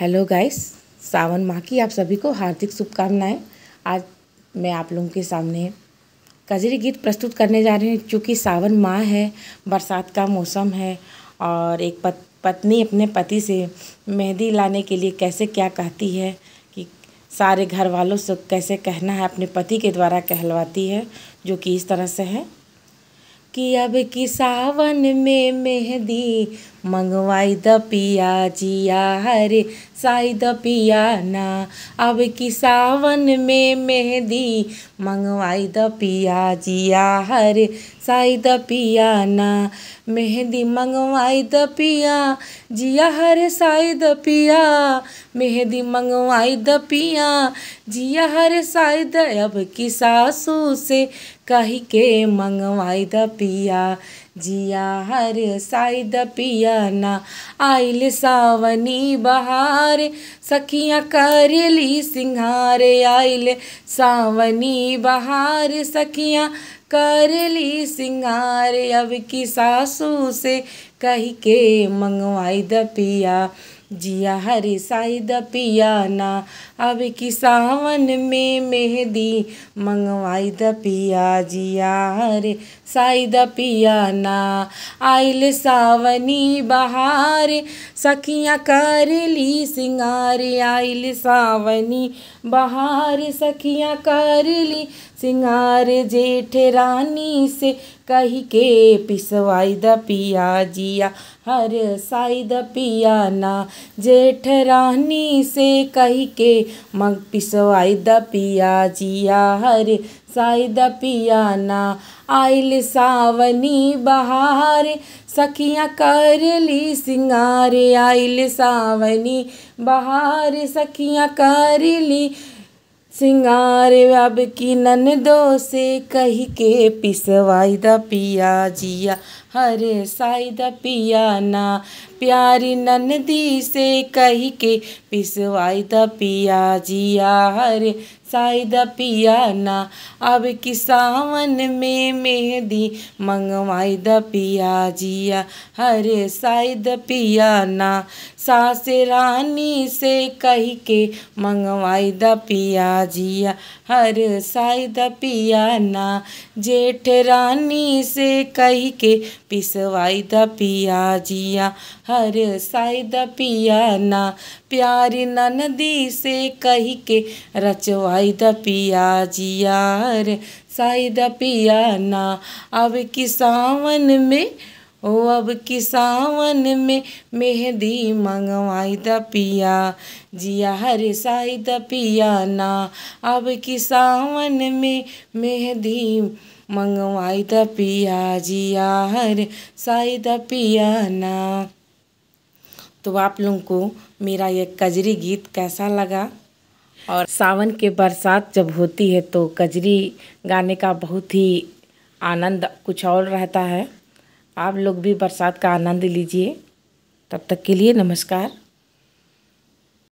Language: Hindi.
हेलो गाइस सावन माह की आप सभी को हार्दिक शुभकामनाएं आज मैं आप लोगों के सामने कजरी गीत प्रस्तुत करने जा रही हूँ क्योंकि सावन माह है बरसात का मौसम है और एक पत, पत्नी अपने पति से मेहंदी लाने के लिए कैसे क्या कहती है कि सारे घर वालों से कैसे कहना है अपने पति के द्वारा कहलवाती है जो कि इस तरह से है कि अब कि सावन में मेहंदी मंगवाई द पिया जिया हरे साई द पिया ना अब की सावन में मेहंदी मंगवाई द पिया जिया हरे साई द पिया ना मेहंदी मंगवाई द पिया जिया हरे साई द पिया मेहंदी मंगवाई द पिया जिया हरे साई द अब की सासू से कही के मंगवाई द पिया जिया हर साइद पियाना आइल सावनी बहार सखियाँ कर ली सिंहार आइल सावनी बहार सखियाँ कर ली सिंगार अब की सासू से कह के मंगवाई द पिया जिया हरि साई द पियाना अब की सावन में मेहदी मंगवाई द पिया जिया हरे साई द पियाना आइल सावनी बहार सखियाँ कर ली सिंगार आइल सावनी बहार सखियाँ कर ली सिंगार जेठ रानी से कही के पिसवाई द पिया जिया हर साई द पिया ना जेठ रानी से कही के मग पिसवाई द पिया जिया हर साई द पिया ना आयल सावनी बहार सखियाँ कर ली सिंगार आयल सावनी बहार सखियाँ कर ली सिंगार अब की नन दो से कही के पिसवाई दा पिया जिया हरे साईद पियाना प्यारी नंदी से कही के पिसवाई द पिया जिया हरे साईद पियाना अब कि सावन में मेहंदी मंगवाई द पिया जिया हरे साईद पियाना सास रानी से कही के मंगवाई द पिया जिया हर साईद पियाना जेठ रानी से कही के पिसवाई द पिया जिया हर साई द पिया ना प्यारी ननदी से कही के रचवाई द पिया जिया हर साई द पिया ना अब किसावन में ओ अब की सावन में मेहंदी मंगवाई त पिया जिया हरे साई त पिया ना अब की सावन में मेहंदी मंगवाई त पिया जिया हरे साई त पिया ना तो आप लोगों को मेरा ये कजरी गीत कैसा लगा और सावन के बरसात जब होती है तो कजरी गाने का बहुत ही आनंद कुछ और रहता है आप लोग भी बरसात का आनंद लीजिए तब तक के लिए नमस्कार